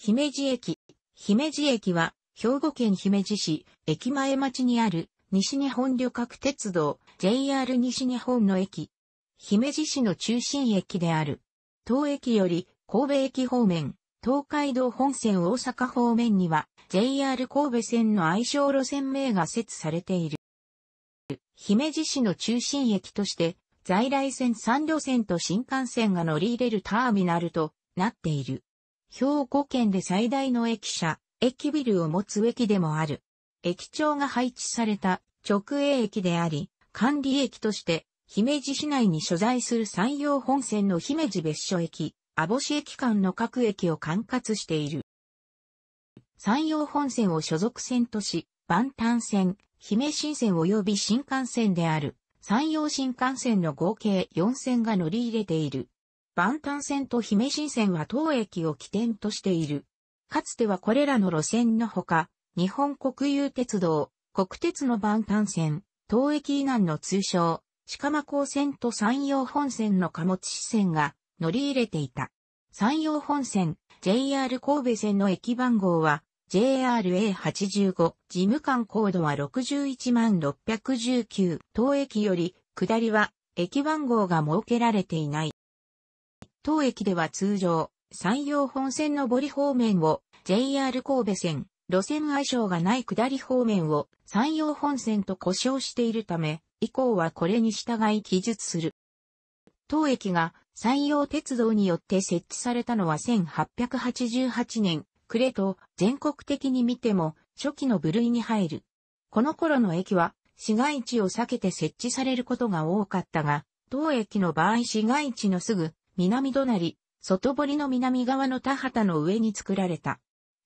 姫路駅。姫路駅は、兵庫県姫路市、駅前町にある、西日本旅客鉄道、JR 西日本の駅。姫路市の中心駅である。当駅より、神戸駅方面、東海道本線大阪方面には、JR 神戸線の愛称路線名が設されている。姫路市の中心駅として、在来線3路線と新幹線が乗り入れるターミナルとなっている。兵庫県で最大の駅舎、駅ビルを持つ駅でもある。駅長が配置された直営駅であり、管理駅として、姫路市内に所在する山陽本線の姫路別所駅、網干駅間の各駅を管轄している。山陽本線を所属線とし、万端線、姫新線及び新幹線である、山陽新幹線の合計4線が乗り入れている。万端線と姫新線は当駅を起点としている。かつてはこれらの路線のほか、日本国有鉄道、国鉄の万端線、当駅以南の通称、鹿間港線と山陽本線の貨物支線が乗り入れていた。山陽本線、JR 神戸線の駅番号は JRA85、事務官高度は61万619、当駅より下りは駅番号が設けられていない。当駅では通常、山陽本線の堀方面を JR 神戸線、路線相性がない下り方面を山陽本線と呼称しているため、以降はこれに従い記述する。当駅が山陽鉄道によって設置されたのは1888年、暮れと全国的に見ても初期の部類に入る。この頃の駅は市街地を避けて設置されることが多かったが、当駅の場合市街地のすぐ南隣、外堀の南側の田畑の上に作られた。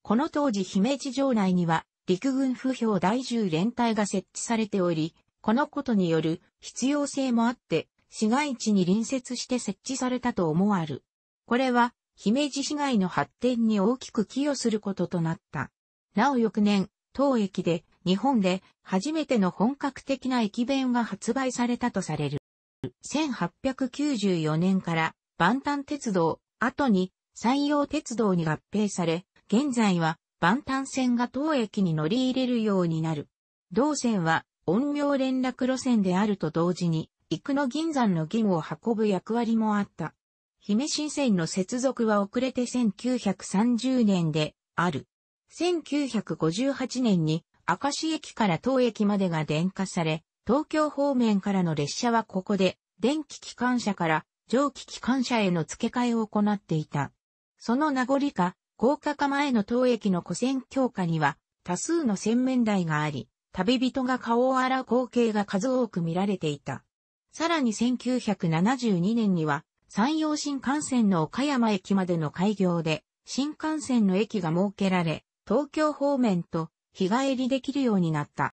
この当時姫路城内には、陸軍不評第10連隊が設置されており、このことによる必要性もあって、市街地に隣接して設置されたと思わる。これは、姫路市街の発展に大きく寄与することとなった。なお翌年、当駅で、日本で初めての本格的な駅弁が発売されたとされる。1894年から万端鉄道、後に山陽鉄道に合併され、現在は万端線が当駅に乗り入れるようになる。同線は音量連絡路線であると同時に、幾野銀山の銀を運ぶ役割もあった。姫新線の接続は遅れて1930年である。1958年に明石駅から当駅までが電化され、東京方面からの列車はここで電気機関車から蒸気機関車への付け替えを行っていた。その名残か、高架化前の当駅の古線強化には、多数の洗面台があり、旅人が顔を洗う光景が数多く見られていた。さらに1972年には、山陽新幹線の岡山駅までの開業で、新幹線の駅が設けられ、東京方面と日帰りできるようになった。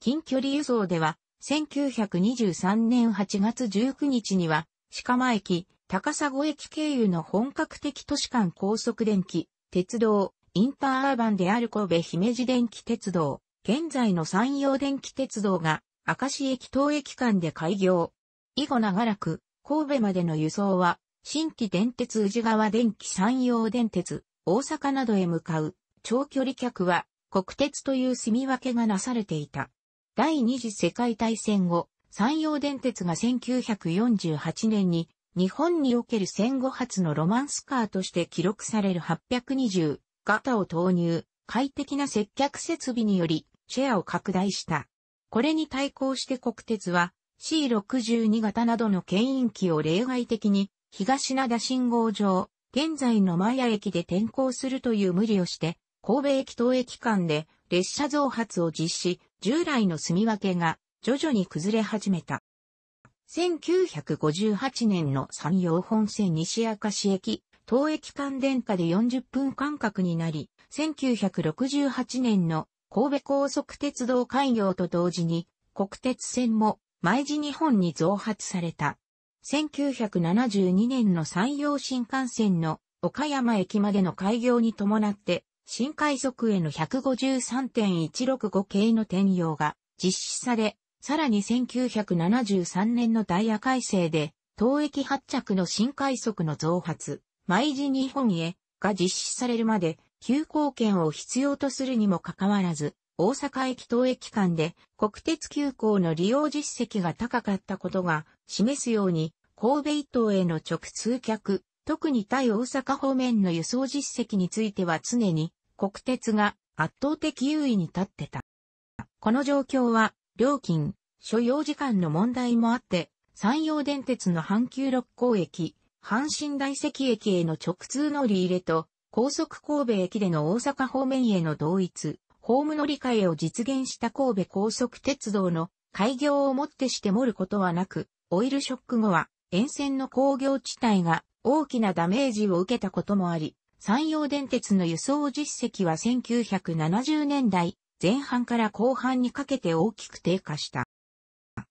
近距離輸送では、1923年8月19日には、鹿間駅、高砂駅経由の本格的都市間高速電気、鉄道、インターアーバンである神戸姫路電気鉄道、現在の山陽電気鉄道が、明石駅東駅間で開業。以後長らく、神戸までの輸送は、新規電鉄宇治川電気山陽電鉄、大阪などへ向かう、長距離客は、国鉄という住み分けがなされていた。第二次世界大戦後、山陽電鉄が1948年に日本における戦後初のロマンスカーとして記録される820型を投入、快適な接客設備によりシェアを拡大した。これに対抗して国鉄は C62 型などの牽引機を例外的に東灘信号場、現在のマヤ駅で転校するという無理をして、神戸駅東駅間で列車増発を実施、従来の住み分けが徐々に崩れ始めた。1958年の山陽本線西明石駅、東駅間電化で40分間隔になり、1968年の神戸高速鉄道開業と同時に、国鉄線も毎時日本に増発された。1972年の山陽新幹線の岡山駅までの開業に伴って、新快速への153.165系の転用が実施され、さらに1973年のダイヤ改正で、東駅発着の新快速の増発、毎時日本へが実施されるまで、急行券を必要とするにもかかわらず、大阪駅東駅間で国鉄急行の利用実績が高かったことが示すように、神戸伊東への直通客、特に対大阪方面の輸送実績については常に国鉄が圧倒的優位に立ってた。この状況は料金、所要時間の問題もあって、山陽電鉄の阪急六甲駅、阪神大石駅への直通乗り入れと、高速神戸駅での大阪方面への同一、ホーム乗り換えを実現した神戸高速鉄道の開業をもってしてもることはなく、オイルショック後は沿線の工業地帯が大きなダメージを受けたこともあり、山陽電鉄の輸送実績は1970年代前半から後半にかけて大きく低下した。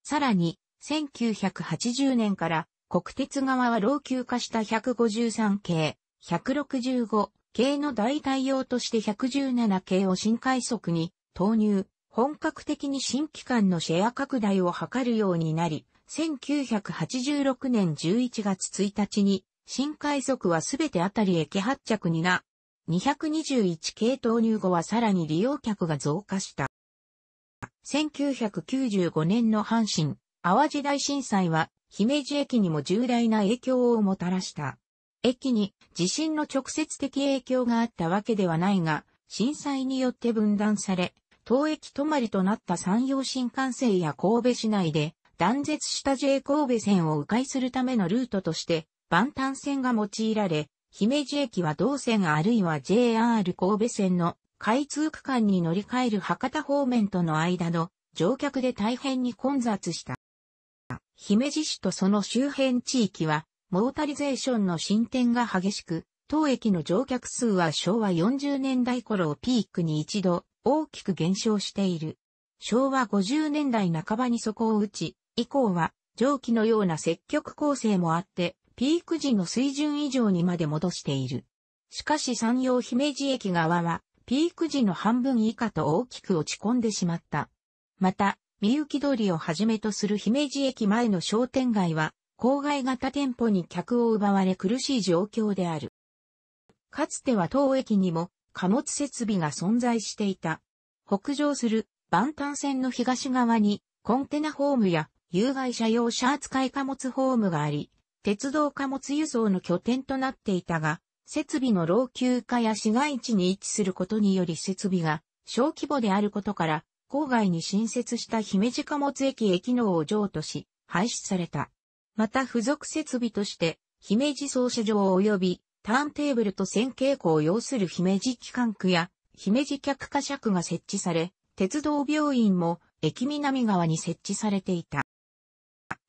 さらに、1980年から国鉄側は老朽化した153系、165系の代替用として117系を新快速に投入、本格的に新機関のシェア拡大を図るようになり、1986年11月1日に、新快速はすべてあたり駅発着にな221系投入後はさらに利用客が増加した。1995年の阪神、淡路大震災は、姫路駅にも重大な影響をもたらした。駅に地震の直接的影響があったわけではないが、震災によって分断され、当駅止まりとなった山陽新幹線や神戸市内で断絶した J 神戸線を迂回するためのルートとして、万端線が用いられ、姫路駅は同線あるいは JR 神戸線の開通区間に乗り換える博多方面との間の乗客で大変に混雑した。姫路市とその周辺地域は、モータリゼーションの進展が激しく、当駅の乗客数は昭和40年代頃をピークに一度大きく減少している。昭和50年代半ばに底を打ち、以降は蒸気のような積極構成もあって、ピーク時の水準以上にまで戻している。しかし山陽姫路駅側は、ピーク時の半分以下と大きく落ち込んでしまった。また、三雪通りをはじめとする姫路駅前の商店街は、郊外型店舗に客を奪われ苦しい状況である。かつては当駅にも貨物設備が存在していた。北上する万端線の東側にコンテナホームや有害者用車扱い貨物ホームがあり、鉄道貨物輸送の拠点となっていたが、設備の老朽化や市街地に位置することにより設備が小規模であることから、郊外に新設した姫路貨物駅へ機能を譲渡し、廃止された。また付属設備として、姫路操車場及びターンテーブルと線傾向を要する姫路機関区や姫路客貨車区が設置され、鉄道病院も駅南側に設置されていた。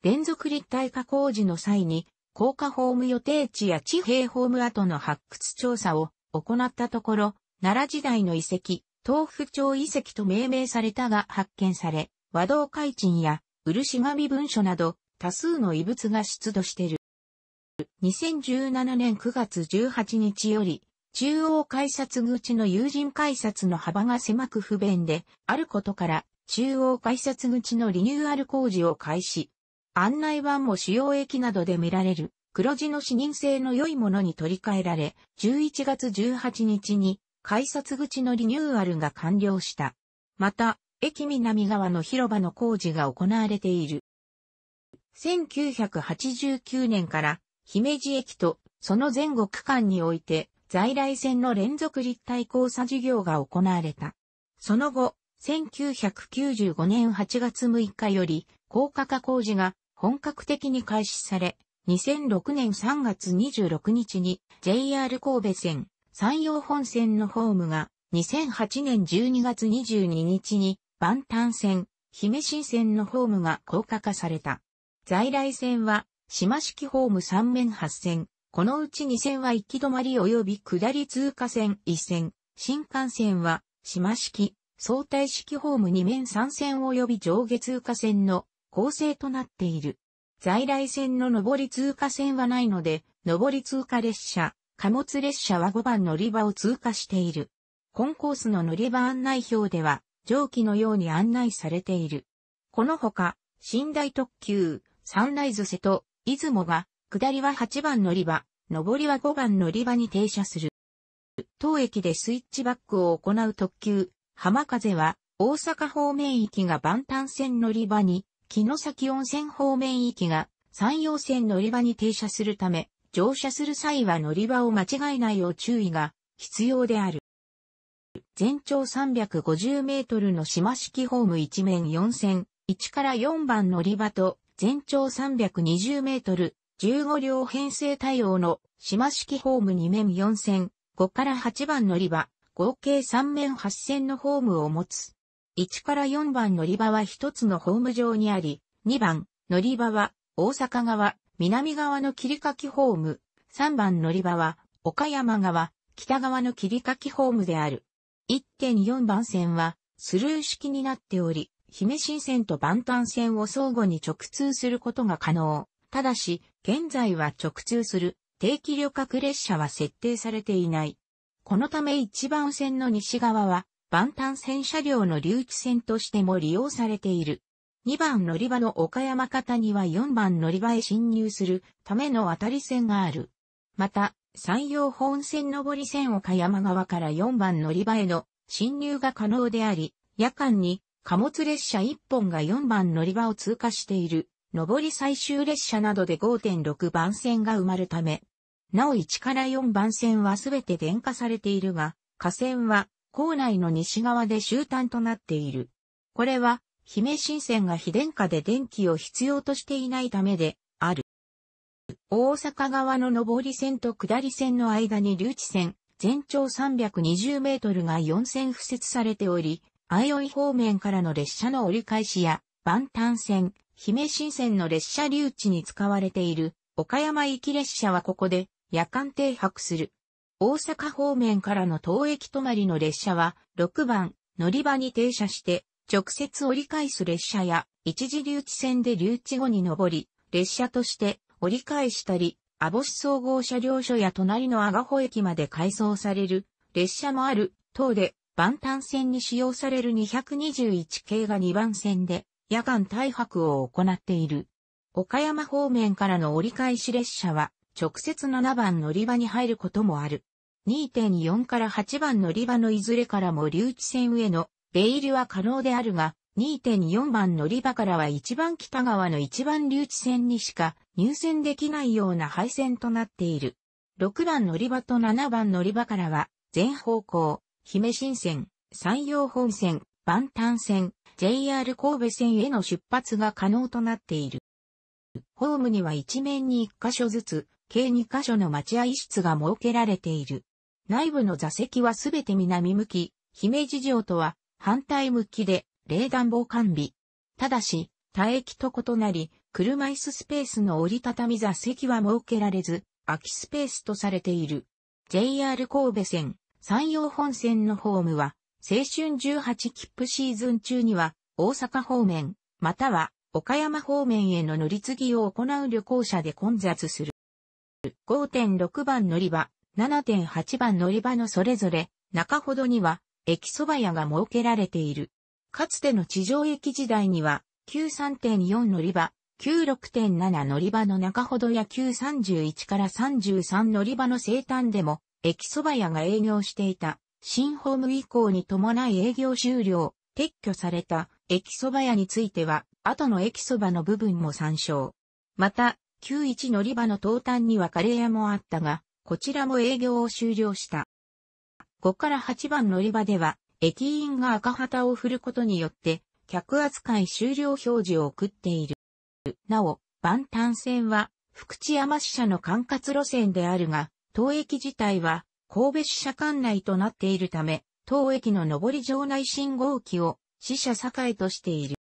連続立体化工事の際に、高架ホーム予定地や地平ホーム跡の発掘調査を行ったところ、奈良時代の遺跡、東府町遺跡と命名されたが発見され、和道開鎮や漆紙文書など多数の遺物が出土している。2017年9月18日より、中央改札口の有人改札の幅が狭く不便であることから、中央改札口のリニューアル工事を開始。案内板も主要駅などで見られる黒字の視認性の良いものに取り替えられ、11月18日に改札口のリニューアルが完了した。また、駅南側の広場の工事が行われている。1989年から姫路駅とその前後区間において在来線の連続立体交差事業が行われた。その後、1995年8月6日より高架化工事が本格的に開始され、2006年3月26日に JR 神戸線山陽本線のホームが2008年12月22日に万端線姫新線のホームが高架化された。在来線は島式ホーム3面8線、このうち2線は行き止まり及び下り通過線1線、新幹線は島式、相対式ホーム2面3線及び上下通過線の構成となっている。在来線の上り通過線はないので、上り通過列車、貨物列車は5番乗り場を通過している。コンコースの乗り場案内表では、上記のように案内されている。このほか、寝台特急、サンライズ瀬戸、出雲が、下りは8番乗り場、上りは5番乗り場に停車する。当駅でスイッチバックを行う特急、浜風は、大阪方面行きが万端線乗り場にの崎温泉方面行きが山陽線乗り場に停車するため、乗車する際は乗り場を間違えないよう注意が必要である。全長350メートルの島式ホーム一面4線、1から4番乗り場と全長320メートル、15両編成対応の島式ホーム2面4線、5から8番乗り場、合計3面8線のホームを持つ。1から4番乗り場は一つのホーム上にあり、2番乗り場は大阪側、南側の切り欠きホーム、3番乗り場は岡山側、北側の切り欠きホームである。1.4番線はスルー式になっており、姫新線と万端線を相互に直通することが可能。ただし、現在は直通する定期旅客列車は設定されていない。このため1番線の西側は万端戦車両の留置線としても利用されている。2番乗り場の岡山方には4番乗り場へ侵入するための渡り線がある。また、山陽本線上り線岡山側から4番乗り場への侵入が可能であり、夜間に貨物列車1本が4番乗り場を通過している、上り最終列車などで5.6番線が埋まるため、なお1から4番線はすべて電化されているが、架線は校内の西側で終端となっている。これは、姫新線が非電化で電気を必要としていないためで、ある。大阪側の上り線と下り線の間に留置線、全長320メートルが4線付設されており、相生方面からの列車の折り返しや、万端線、姫新線の列車留置に使われている、岡山行き列車はここで、夜間停泊する。大阪方面からの当駅止まりの列車は、6番、乗り場に停車して、直接折り返す列車や、一時留置線で留置後に上り、列車として折り返したり、網干総合車両所や隣の阿賀保駅まで改装される、列車もある、等で、万端線に使用される221系が2番線で、夜間大泊を行っている。岡山方面からの折り返し列車は、直接7番乗り場に入ることもある。2.4から8番乗り場のいずれからも留置線上の出入りは可能であるが、2.4番乗り場からは一番北側の一番留置線にしか入線できないような配線となっている。6番乗り場と7番乗り場からは、全方向、姫新線、山陽本線、万端線、JR 神戸線への出発が可能となっている。ホームには一面に1箇所ずつ、計2箇所の待合室が設けられている。内部の座席はすべて南向き、姫路城とは反対向きで冷暖房完備。ただし、他駅と異なり、車椅子スペースの折りたたみ座席は設けられず、空きスペースとされている。JR 神戸線、山陽本線のホームは、青春18切符シーズン中には、大阪方面、または岡山方面への乗り継ぎを行う旅行者で混雑する。5.6番乗り場、7.8番乗り場のそれぞれ中ほどには駅そば屋が設けられている。かつての地上駅時代には、93.4乗り場、96.7乗り場の中ほどや931から33乗り場の生誕でも、駅そば屋が営業していた。新ホーム以降に伴い営業終了、撤去された駅そば屋については、後の駅そばの部分も参照。また、91乗り場の東端にはカレー屋もあったが、こちらも営業を終了した。5から8番乗り場では、駅員が赤旗を振ることによって、客扱い終了表示を送っている。なお、万端線は、福知山支社の管轄路線であるが、当駅自体は、神戸支社管内となっているため、当駅の上り場内信号機を、支社境としている。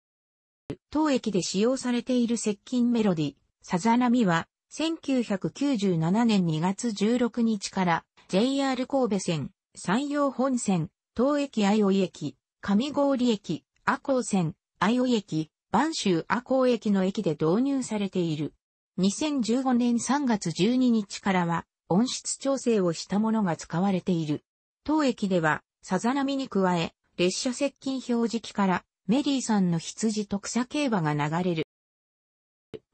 当駅で使用されている接近メロディ、さざ波は、1997年2月16日から JR 神戸線、山陽本線、東駅愛尾駅、上郡駅、阿光線、愛尾駅、万州阿光駅の駅で導入されている。2015年3月12日からは音質調整をしたものが使われている。当駅ではさざ波に加え列車接近表示器からメリーさんの羊と草競馬が流れる。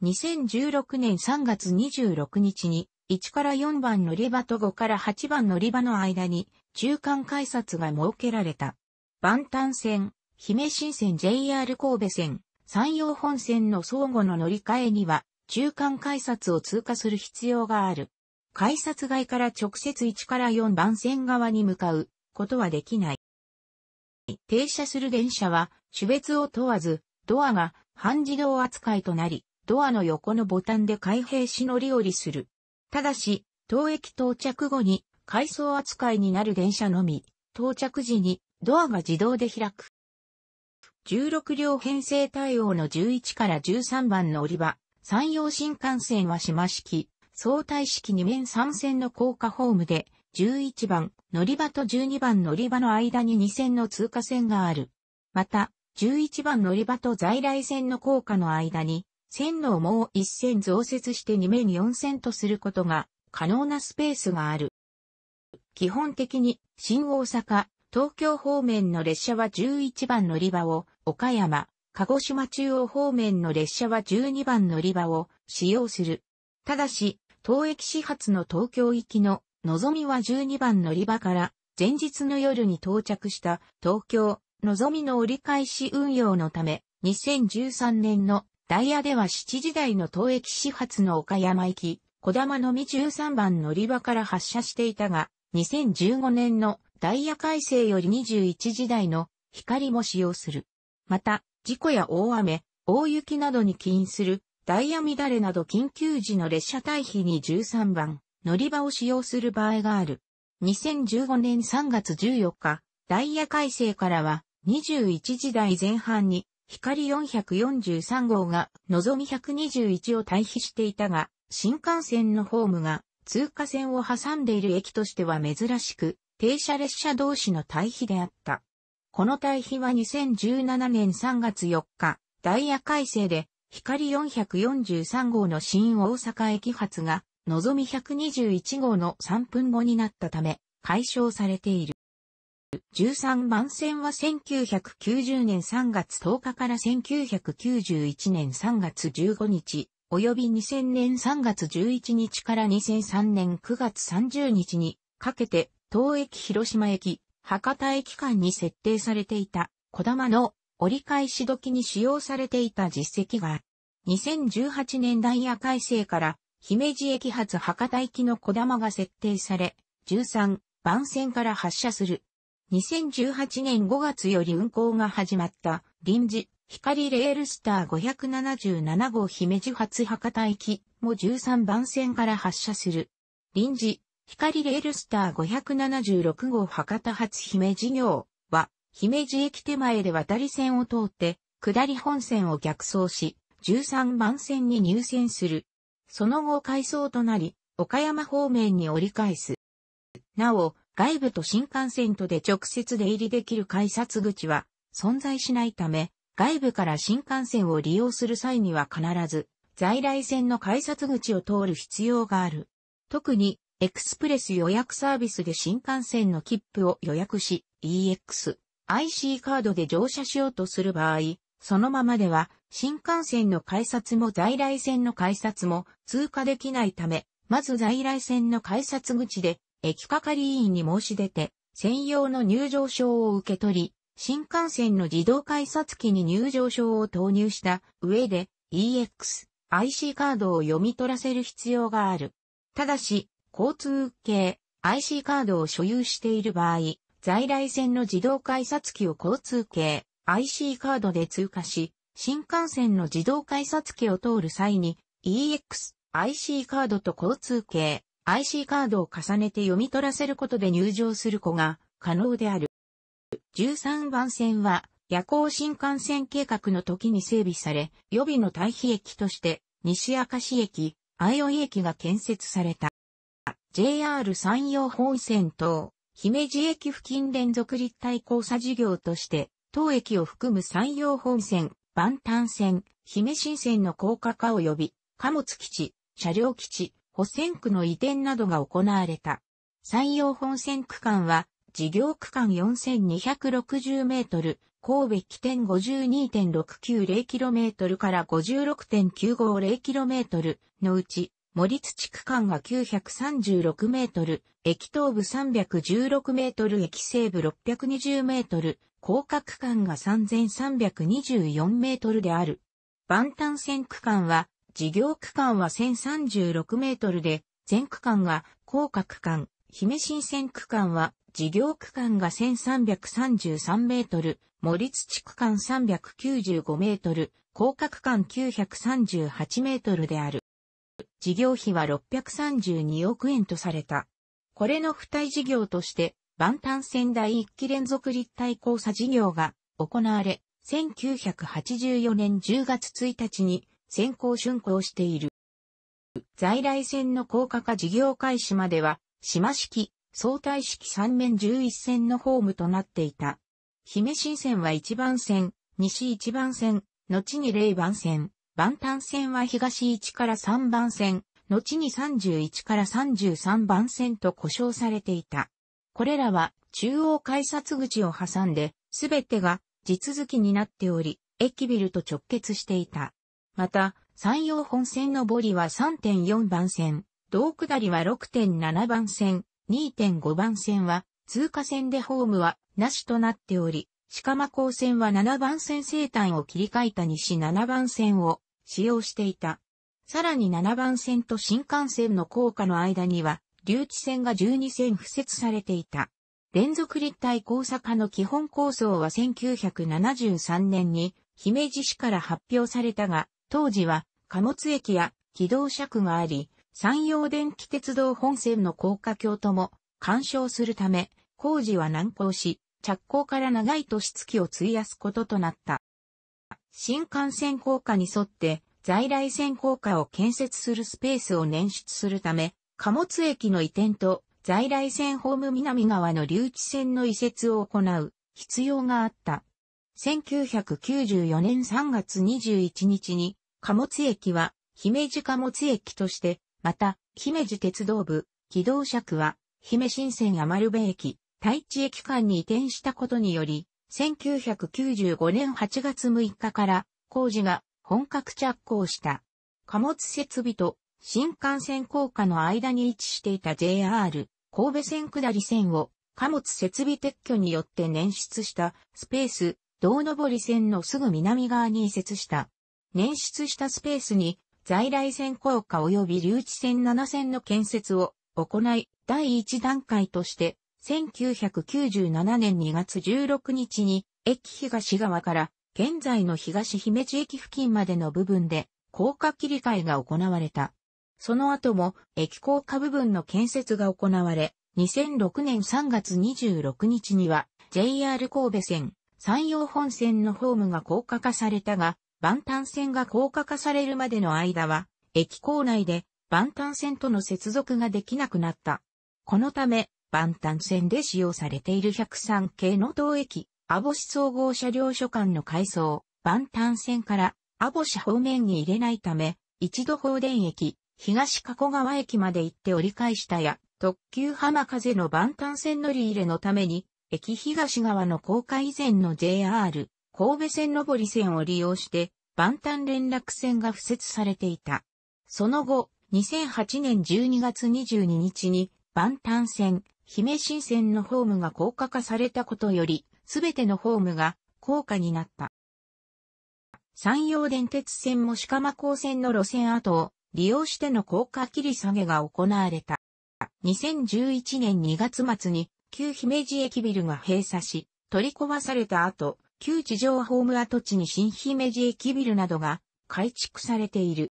2016年3月26日に、1から4番乗り場と5から8番乗り場の間に、中間改札が設けられた。万端線、姫新線 JR 神戸線、山陽本線の相互の乗り換えには、中間改札を通過する必要がある。改札外から直接1から4番線側に向かうことはできない。停車する電車は、種別を問わず、ドアが半自動扱いとなり、ドアの横のボタンで開閉し乗り降りする。ただし、当駅到着後に回送扱いになる電車のみ、到着時にドアが自動で開く。16両編成対応の11から13番の降り場、山陽新幹線は島式、相対式2面3線の高架ホームで、11番乗り場と12番乗り場の間に2線の通過線がある。また、11番乗り場と在来線の高架の間に、線路をもう一線増設して2面4線とすることが可能なスペースがある。基本的に新大阪、東京方面の列車は11番乗り場を、岡山、鹿児島中央方面の列車は12番乗り場を使用する。ただし、当駅始発の東京行きの、のぞみは12番乗り場から、前日の夜に到着した東京、のぞみの折り返し運用のため、2013年のダイヤでは7時台の東駅始発の岡山駅、小玉のみ13番乗り場から発車していたが、2015年のダイヤ改正より21時台の光も使用する。また、事故や大雨、大雪などに起因するダイヤ乱れなど緊急時の列車退避に13番乗り場を使用する場合がある。2015年3月14日、ダイヤ改正からは21時台前半に光443号が、のぞみ121を退避していたが、新幹線のホームが、通過線を挟んでいる駅としては珍しく、停車列車同士の退避であった。この退避は2017年3月4日、ダイヤ改正で、光443号の新大阪駅発が、のぞみ121号の3分後になったため、解消されている。13番線は1990年3月10日から1991年3月15日、及び2000年3月11日から2003年9月30日にかけて、東駅広島駅、博多駅間に設定されていた、小玉の折り返し時に使用されていた実績が2018年ダイヤ改正から、姫路駅発博多行きの小玉が設定され、13番線から発車する。2018年5月より運行が始まった臨時光レールスター577号姫路発博多駅も13番線から発車する。臨時光レールスター576号博多発姫路行は姫路駅手前で渡り線を通って下り本線を逆走し13番線に入線する。その後回送となり岡山方面に折り返す。なお、外部と新幹線とで直接出入りできる改札口は存在しないため、外部から新幹線を利用する際には必ず在来線の改札口を通る必要がある。特にエクスプレス予約サービスで新幹線の切符を予約し EX、IC カードで乗車しようとする場合、そのままでは新幹線の改札も在来線の改札も通過できないため、まず在来線の改札口で駅係員に申し出て、専用の入場証を受け取り、新幹線の自動改札機に入場証を投入した上で EX、IC カードを読み取らせる必要がある。ただし、交通系 IC カードを所有している場合、在来線の自動改札機を交通系 IC カードで通過し、新幹線の自動改札機を通る際に EX、IC カードと交通系 IC カードを重ねて読み取らせることで入場する子が可能である。13番線は夜行新幹線計画の時に整備され、予備の対比駅として西明石駅、相生駅が建設された。JR 山陽本線等、姫路駅付近連続立体交差事業として、当駅を含む山陽本線、万端線、姫新線の高架化及び、貨物基地、車両基地、保線区の移転などが行われた。山陽本線区間は、事業区間4260メートル、神戸起点 52.690km から 56.950km のうち、森土区間が936メートル、駅東部316メートル、駅西部620メートル、高架区間が3324メートルである。万端線区間は事業区間は1036メートルで、全区間が高架区間、姫新線区間は事業区間が1333メートル、森土区間395メートル、高架区間938メートルである。事業費は632億円とされた。これの付帯事業として、万端仙台一期連続立体交差事業が行われ、1984年10月1日に先行竣工している。在来線の高架化事業開始までは、島式、相対式3面11線のホームとなっていた。姫新線は1番線、西1番線、後に0番線、番端線は東1から3番線、後に31から33番線と呼称されていた。これらは中央改札口を挟んで、すべてが地続きになっており、駅ビルと直結していた。また、山陽本線の堀りは3.4番線、道下りは6.7番線、2.5番線は、通過線でホームは、なしとなっており、鹿間高線は7番線生誕を切り替えた西7番線を使用していた。さらに7番線と新幹線の高架の間には、留置線が12線付設されていた。連続立体交差化の基本構想は1973年に姫路市から発表されたが、当時は貨物駅や軌道車区があり、山陽電気鉄道本線の高架橋とも干渉するため、工事は難航し、着工から長い年月を費やすこととなった。新幹線高架に沿って在来線高架を建設するスペースを捻出するため、貨物駅の移転と在来線ホーム南側の留置線の移設を行う必要があった。1994年3月21日に貨物駅は、姫路貨物駅として、また、姫路鉄道部、機動車区は、姫新線余部駅、大地駅間に移転したことにより、1995年8月6日から工事が本格着工した。貨物設備と新幹線高架の間に位置していた JR 神戸線下り線を貨物設備撤去によって捻出したスペース、道上り線のすぐ南側に移設した。捻出したスペースに在来線高架及び留置線7線の建設を行い、第1段階として、1997年2月16日に、駅東側から、現在の東姫路駅付近までの部分で、高架切り替えが行われた。その後も、駅高架部分の建設が行われ、2006年3月26日には、JR 神戸線、山陽本線のホームが高架化されたが、万端線が高架化されるまでの間は、駅構内で万端線との接続ができなくなった。このため、万端線で使用されている103系の道駅、網市総合車両所間の改装、万端線から網市方面に入れないため、一度放電駅、東加古川駅まで行って折り返したや、特急浜風の万端線乗り入れのために、駅東側の高架以前の JR、神戸線上り線を利用して、万端連絡線が付設されていた。その後、2008年12月22日に、万端線、姫新線のホームが高架化されたことより、すべてのホームが高架になった。山陽電鉄線も鹿間高線の路線跡を利用しての高架切り下げが行われた。2011年2月末に旧姫路駅ビルが閉鎖し、取り壊された後、旧地上ホーム跡地に新姫路駅ビルなどが改築されている。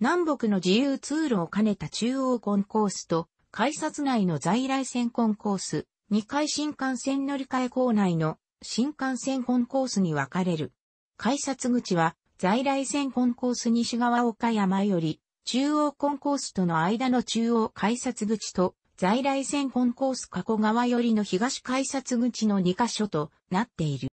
南北の自由通路を兼ねた中央コンコースと、改札内の在来線コンコース、2階新幹線乗り換え構内の新幹線コンコースに分かれる。改札口は在来線コンコース西側岡山より中央コンコースとの間の中央改札口と在来線コンコース加古川よりの東改札口の2カ所となっている。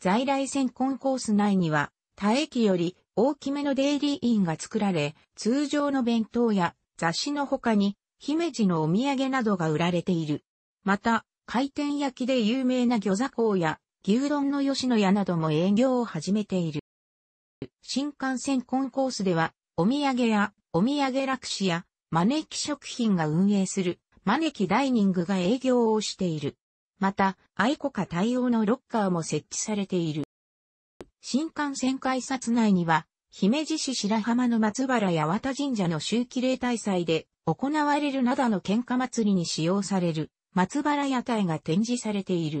在来線コンコース内には、他駅より大きめのデイリーインが作られ、通常の弁当や雑誌の他に、姫路のお土産などが売られている。また、回転焼きで有名な魚座港や牛丼の吉野家なども営業を始めている。新幹線コンコースでは、お土産やお土産楽市や招き食品が運営する招きダイニングが営業をしている。また、愛子家対応のロッカーも設置されている。新幹線改札内には、姫路市白浜の松原八幡神社の周期例大祭で行われる灘の喧嘩祭りに使用される松原屋台が展示されている。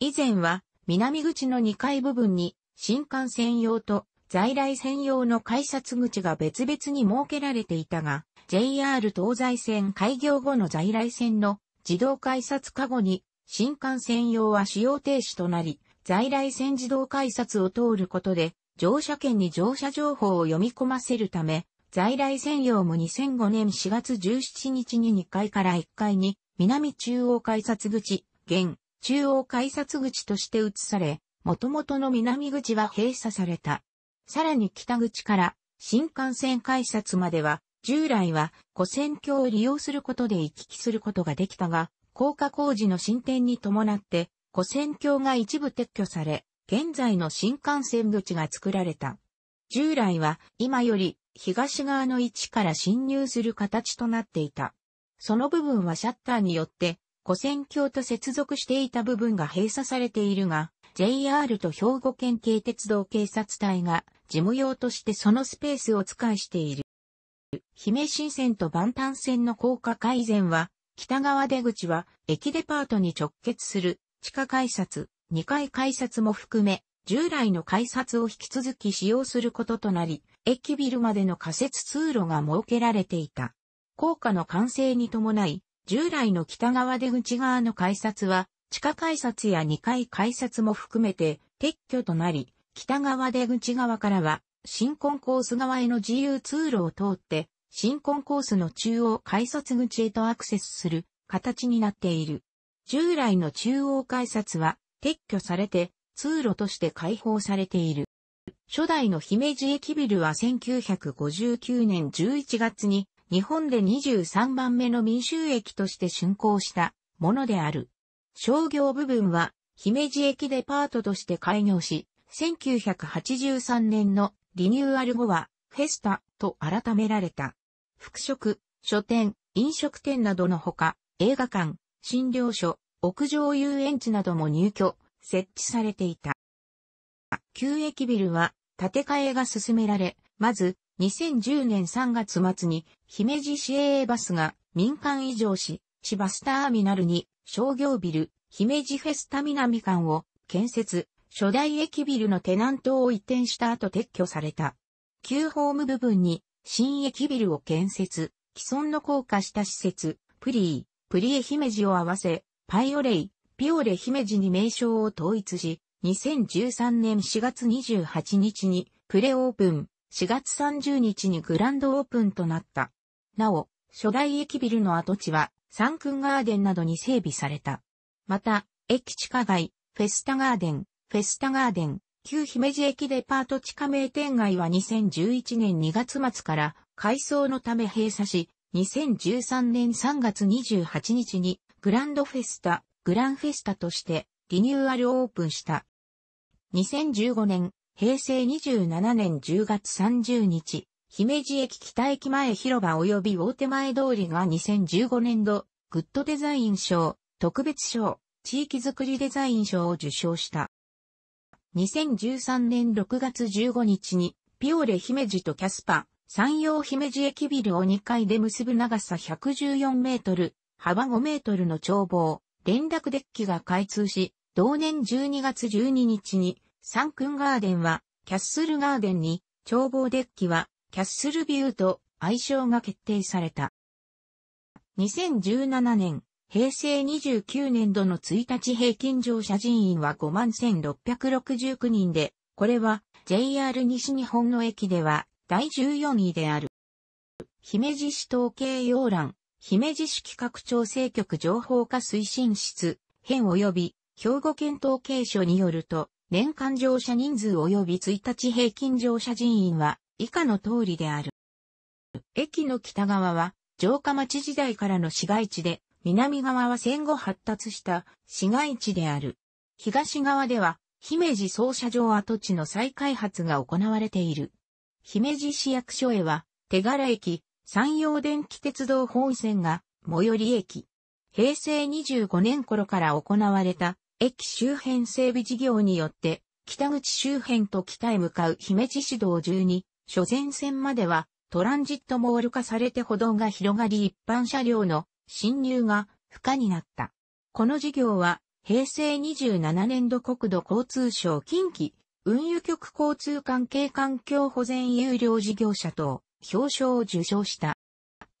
以前は南口の2階部分に新幹線用と在来線用の改札口が別々に設けられていたが、JR 東西線開業後の在来線の自動改札加護に新幹線用は使用停止となり、在来線自動改札を通ることで、乗車券に乗車情報を読み込ませるため、在来線用も2005年4月17日に2階から1階に、南中央改札口、現、中央改札口として移され、元々の南口は閉鎖された。さらに北口から新幹線改札までは、従来は古線橋を利用することで行き来することができたが、高架工事の進展に伴って、古線橋が一部撤去され、現在の新幹線口が作られた。従来は今より東側の位置から侵入する形となっていた。その部分はシャッターによって古線橋と接続していた部分が閉鎖されているが、JR と兵庫県警鉄道警察隊が事務用としてそのスペースを使いしている。姫新線と万端線の高架改善は北側出口は駅デパートに直結する地下改札、2階改札も含め、従来の改札を引き続き使用することとなり、駅ビルまでの仮設通路が設けられていた。高架の完成に伴い、従来の北側出口側の改札は、地下改札や2階改札も含めて撤去となり、北側出口側からは、新婚コース側への自由通路を通って、新婚コースの中央改札口へとアクセスする形になっている。従来の中央改札は撤去されて通路として開放されている。初代の姫路駅ビルは1959年11月に日本で23番目の民衆駅として竣工したものである。商業部分は姫路駅デパートとして開業し、1983年のリニューアル後はフェスタと改められた。服飾、書店、飲食店などのほか、映画館、診療所、屋上遊園地なども入居、設置されていた。旧駅ビルは建て替えが進められ、まず2010年3月末に姫路市営バスが民間移譲し、千葉スターミナルに商業ビル、姫路フェスタ南館を建設、初代駅ビルのテナントを移転した後撤去された。旧ホーム部分に新駅ビルを建設、既存の高架した施設、プリー、プリエ姫路を合わせ、パイオレイ、ピオレ姫路に名称を統一し、2013年4月28日にプレオープン、4月30日にグランドオープンとなった。なお、初代駅ビルの跡地は、サンクンガーデンなどに整備された。また、駅地下街、フェスタガーデン、フェスタガーデン、旧姫路駅デパート地下名店街は2011年2月末から改装のため閉鎖し、2013年3月28日にグランドフェスタ、グランフェスタとしてリニューアルオープンした。2015年、平成27年10月30日、姫路駅北駅前広場及び大手前通りが2015年度、グッドデザイン賞、特別賞、地域づくりデザイン賞を受賞した。2013年6月15日に、ピオレ姫路とキャスパ、山陽姫路駅ビルを2階で結ぶ長さ114メートル、幅5メートルの眺望、連絡デッキが開通し、同年12月12日に、サンクンガーデンは、キャッスルガーデンに、眺望デッキは、キャッスルビューと愛称が決定された。2017年平成29年度の1日平均乗車人員は51,669人で、これは JR 西日本の駅では第14位である。姫路市統計要欄、姫路市企画調整局情報化推進室、編及び兵庫県統計所によると、年間乗車人数及び1日平均乗車人員は以下の通りである。駅の北側は城下町時代からの市街地で、南側は戦後発達した市街地である。東側では、姫路操車場跡地の再開発が行われている。姫路市役所へは、手柄駅、山陽電気鉄道本線が、最寄り駅。平成25年頃から行われた、駅周辺整備事業によって、北口周辺と北へ向かう姫路市道中に、所前線までは、トランジットモール化されて歩道が広がり一般車両の侵入が不可になった。この事業は平成27年度国土交通省近畿運輸局交通関係環境保全有料事業者等表彰を受賞した。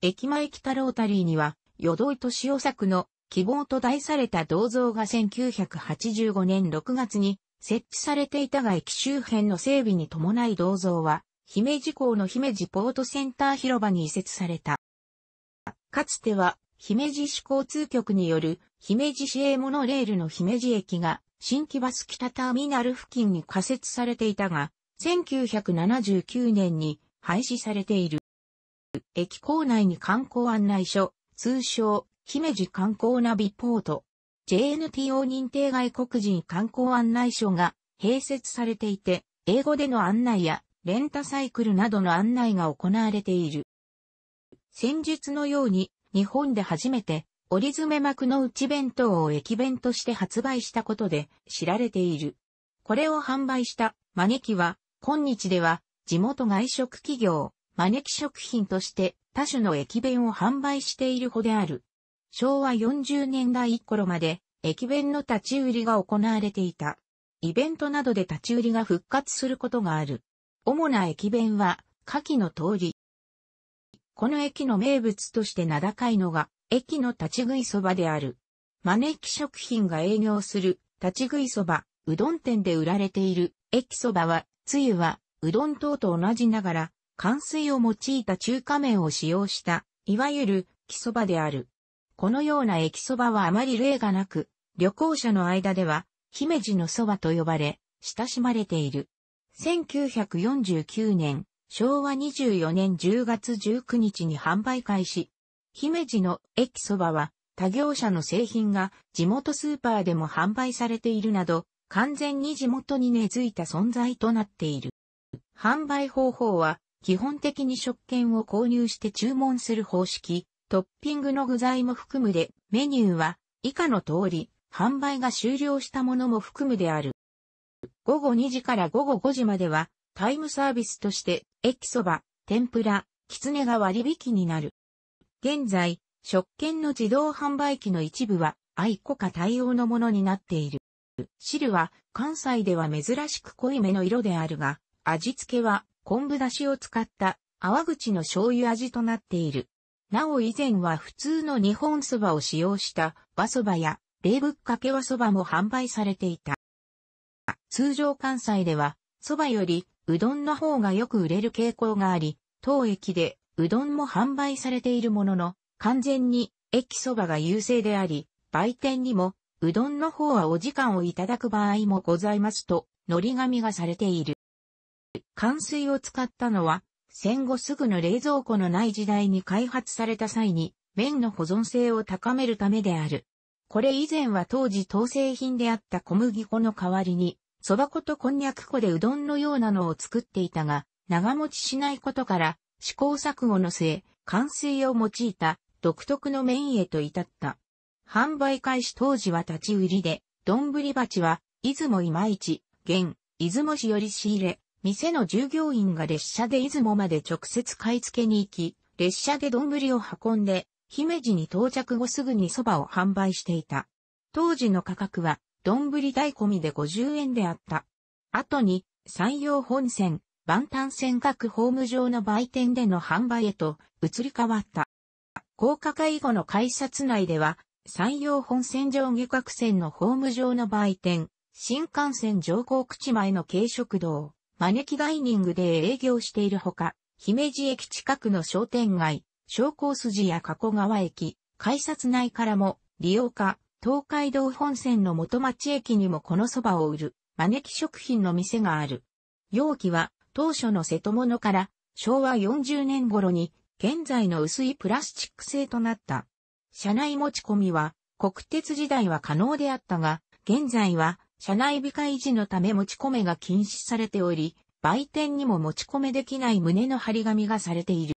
駅前北ロータリーには、淀井敏夫作の希望と題された銅像が1985年6月に設置されていたが駅周辺の整備に伴い銅像は、姫路港の姫路ポートセンター広場に移設された。かつては姫路市交通局による姫路市営モノレールの姫路駅が新規バス北ターミナル付近に仮設されていたが、1979年に廃止されている。駅構内に観光案内所、通称、姫路観光ナビポート、JNTO 認定外国人観光案内所が併設されていて、英語での案内やレンタサイクルなどの案内が行われている。先日のように日本で初めて、折り詰め幕の内弁当を駅弁として発売したことで知られている。これを販売したマネキは、今日では地元外食企業、マネキ食品として多種の駅弁を販売しているほである。昭和40年代頃まで駅弁の立ち売りが行われていた。イベントなどで立ち売りが復活することがある。主な駅弁は、下記の通り、この駅の名物として名高いのが、駅の立ち食いそばである。招き食品が営業する立ち食いそば、うどん店で売られている駅そばは、つゆは、うどん等と同じながら、乾水を用いた中華麺を使用した、いわゆる、木そばである。このような駅そばはあまり例がなく、旅行者の間では、姫路のそばと呼ばれ、親しまれている。1949年、昭和24年10月19日に販売開始。姫路の駅そばは他業者の製品が地元スーパーでも販売されているなど、完全に地元に根付いた存在となっている。販売方法は、基本的に食券を購入して注文する方式、トッピングの具材も含むで、メニューは以下の通り、販売が終了したものも含むである。午後2時から午後5時までは、タイムサービスとして、駅そば、天ぷら、きつねが割引になる。現在、食券の自動販売機の一部は、愛コカ対応のものになっている。汁は、関西では珍しく濃いめの色であるが、味付けは、昆布だしを使った、淡口の醤油味となっている。なお以前は普通の日本そばを使用した和そばや冷ぶっかけ和そばも販売されていた。通常関西では、そばよりうどんの方がよく売れる傾向があり、当駅でうどんも販売されているものの、完全に駅そばが優勢であり、売店にもうどんの方はお時間をいただく場合もございますと、乗り紙がされている。乾水を使ったのは、戦後すぐの冷蔵庫のない時代に開発された際に、麺の保存性を高めるためである。これ以前は当時統制品であった小麦粉の代わりに、蕎麦粉とこんにゃく粉でうどんのようなのを作っていたが、長持ちしないことから、試行錯誤の末、乾水を用いた独特の麺へと至った。販売開始当時は立ち売りで、丼鉢は、出雲いまいち、現、出雲市より仕入れ、店の従業員が列車で出雲まで直接買い付けに行き、列車で丼を運んで、姫路に到着後すぐに蕎麦を販売していた。当時の価格は、丼大込みで50円であった。後に、山陽本線、万端線各ホーム上の売店での販売へと移り変わった。高架化以後の改札内では、山陽本線上下各線のホーム上の売店、新幹線上高口前の軽食堂、招きダイニングで営業しているほか、姫路駅近くの商店街、商工筋や加古川駅、改札内からも利用か東海道本線の元町駅にもこの蕎麦を売る、招き食品の店がある。容器は、当初の瀬戸物から、昭和40年頃に、現在の薄いプラスチック製となった。車内持ち込みは、国鉄時代は可能であったが、現在は、車内美化維持のため持ち込めが禁止されており、売店にも持ち込めできない胸の張り紙がされている。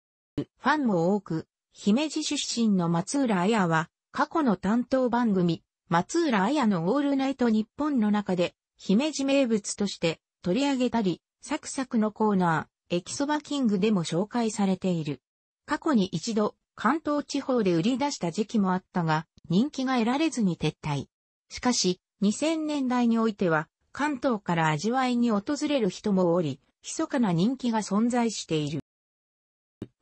ファンも多く、姫路出身の松浦綾は、過去の担当番組、松浦綾のオールナイト日本の中で、姫路名物として取り上げたり、サクサクのコーナー、駅そばキングでも紹介されている。過去に一度、関東地方で売り出した時期もあったが、人気が得られずに撤退。しかし、2000年代においては、関東から味わいに訪れる人もおり、密かな人気が存在している。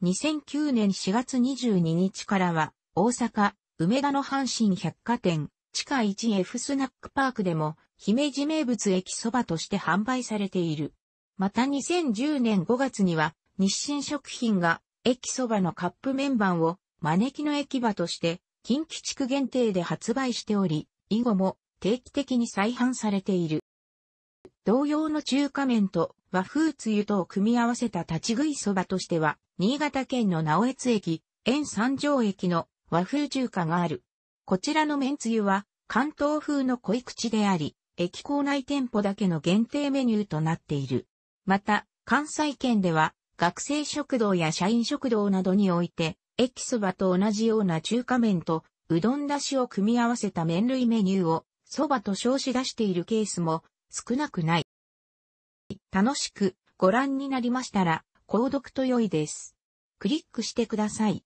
2009年4月22日からは、大阪、梅田の阪神百貨店、地下 1F スナックパークでも、姫路名物駅そばとして販売されている。また2010年5月には、日清食品が、駅そばのカップ麺板を、招きの駅場として、近畿地区限定で発売しており、以後も定期的に再販されている。同様の中華麺と和風つゆとを組み合わせた立ち食いそばとしては、新潟県の直江津駅、沿三条駅の和風中華がある。こちらの麺つゆは、関東風の濃い口であり、駅構内店舗だけの限定メニューとなっている。また、関西圏では、学生食堂や社員食堂などにおいて、駅そばと同じような中華麺と、うどんだしを組み合わせた麺類メニューを、そばと称し出しているケースも少なくない。楽しくご覧になりましたら、購読と良いです。クリックしてください。